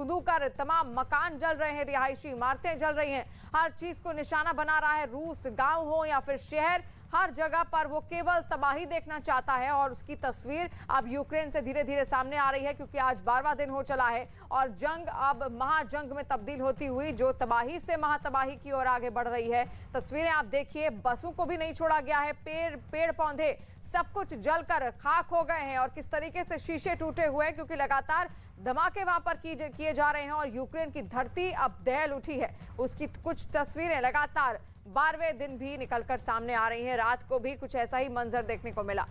खुदू कर तमाम मकान जल रहे हैं रिहायशी इमारतें जल रही हैं हर चीज को निशाना बना रहा है रूस गांव हो या फिर शहर हर जगह पर वो केवल तबाही देखना चाहता है और उसकी तस्वीर अब यूक्रेन से धीरे धीरे सामने आ रही है क्योंकि आज बारवा दिन हो चला है और जंग अब महाजंग में तब्दील होती हुई जो तबाही से महातबाही की ओर आगे बढ़ रही है तस्वीरें आप देखिए बसों को भी नहीं छोड़ा गया है पेड़ पेड़ पौधे सब कुछ जलकर खाक हो गए हैं और किस तरीके से शीशे टूटे हुए हैं क्योंकि लगातार धमाके वहां पर किए जा रहे हैं और यूक्रेन की धरती अब दहल उठी है उसकी कुछ तस्वीरें लगातार बारहवें दिन भी निकलकर सामने आ रही हैं रात को भी कुछ ऐसा ही मंजर देखने को मिला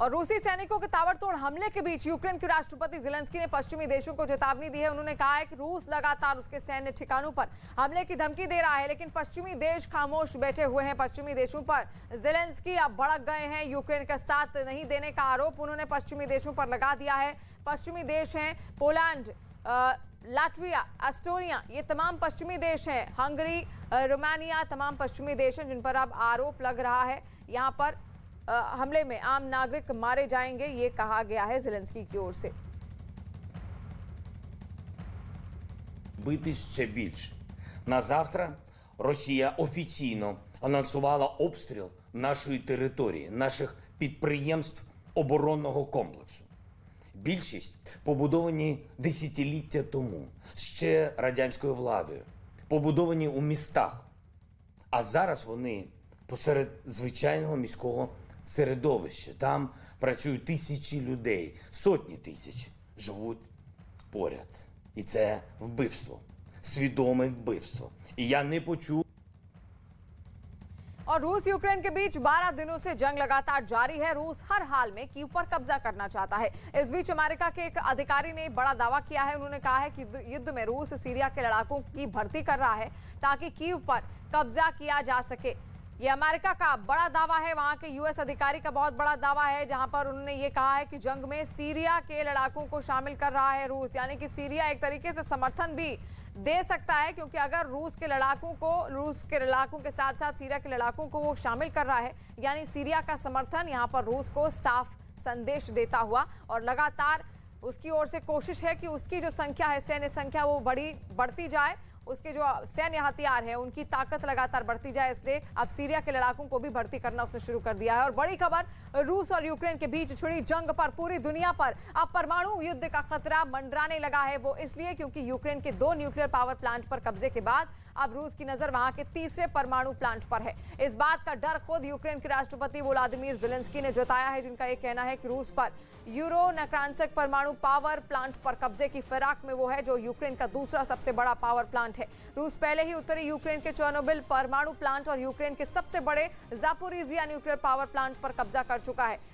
और रूसी सैनिकों के ताबड़तोड़ हमले के बीच यूक्रेन के राष्ट्रपति जिलेंस्की ने पश्चिमी देशों को चेतावनी दी है उन्होंने कहा है कि रूस लगातार उसके सैन्य ठिकानों पर हमले की धमकी दे रहा है लेकिन पश्चिमी देश खामोश बैठे हुए हैं पश्चिमी देशों पर जिलेंस्की अब भड़क गए हैं यूक्रेन का साथ नहीं देने का आरोप उन्होंने पश्चिमी देशों पर लगा दिया है पश्चिमी देश हैं पोलैंड लाटविया एस्टोनिया ये तमाम पश्चिमी देश हैं हंगरी रोमानिया तमाम पश्चिमी देश हैं जिन पर अब आरोप लग रहा है यहाँ पर हमले में आम नागरिक मारे जाएंगे ये कहा गया है जेलेंस्की की ओर से ще більше. На завтра Росія офіційно анонсувала обстріл нашої території, наших підприємств оборонного комплексу. Більшість побудовані десятиліття тому, ще радянською владою, побудовані у містах. А зараз вони посеред звичайного міського середовища. Там працюють тисячі людей, сотні тисяч живуть поряд. І це вбивство, свідоме вбивство. І я не почув. और रूस यूक्रेन के बीच 12 दिनों से जंग लगातार जारी है रूस हर हाल में कीव पर कब्जा करना चाहता है इस बीच अमेरिका के एक अधिकारी ने बड़ा दावा किया है उन्होंने कहा है कि युद्ध में रूस सीरिया के लड़ाकों की भर्ती कर रहा है ताकि कीव पर कब्जा किया जा सके ये अमेरिका का बड़ा दावा है वहां के यूएस अधिकारी का बहुत बड़ा दावा है जहां पर उन्होंने ये कहा है कि जंग में सीरिया के लड़ाकों को शामिल कर रहा है रूस यानी कि सीरिया एक तरीके से समर्थन भी दे सकता है क्योंकि अगर रूस के लड़ाकों को रूस के लड़ाकों के साथ साथ सीरिया के लड़ाकों को वो शामिल कर रहा है यानी सीरिया का समर्थन यहाँ पर रूस को साफ संदेश देता हुआ और लगातार उसकी ओर से कोशिश है कि उसकी जो संख्या है सैन्य संख्या वो बड़ी बढ़ती जाए उसके जो सैन्य हथियार है उनकी ताकत लगातार बढ़ती जाए इसलिए अब सीरिया के लड़ाकों को भी भर्ती करना उसने शुरू कर दिया है और बड़ी खबर रूस और यूक्रेन के बीच छुड़ी जंग पर पूरी दुनिया पर अब परमाणु युद्ध का खतरा मंडराने लगा है वो इसलिए क्योंकि यूक्रेन के दो न्यूक्लियर पावर प्लांट पर कब्जे के बाद अब रूस की नजर वहां के तीसरे परमाणु प्लांट पर है इस बात का डर खुद यूक्रेन के राष्ट्रपति व्लादिमीर जिलेंसकी ने जताया है जिनका यह कहना है कि रूस पर यूरो नक्रांसक परमाणु पावर प्लांट पर कब्जे की फिराक में वो है जो यूक्रेन का दूसरा सबसे बड़ा पावर प्लांट प्लांट है रूस पहले ही उत्तरी यूक्रेन के चोनोबिल परमाणु प्लांट और यूक्रेन के सबसे बड़े जापोरिजिया न्यूक्लियर पावर प्लांट पर कब्जा कर चुका है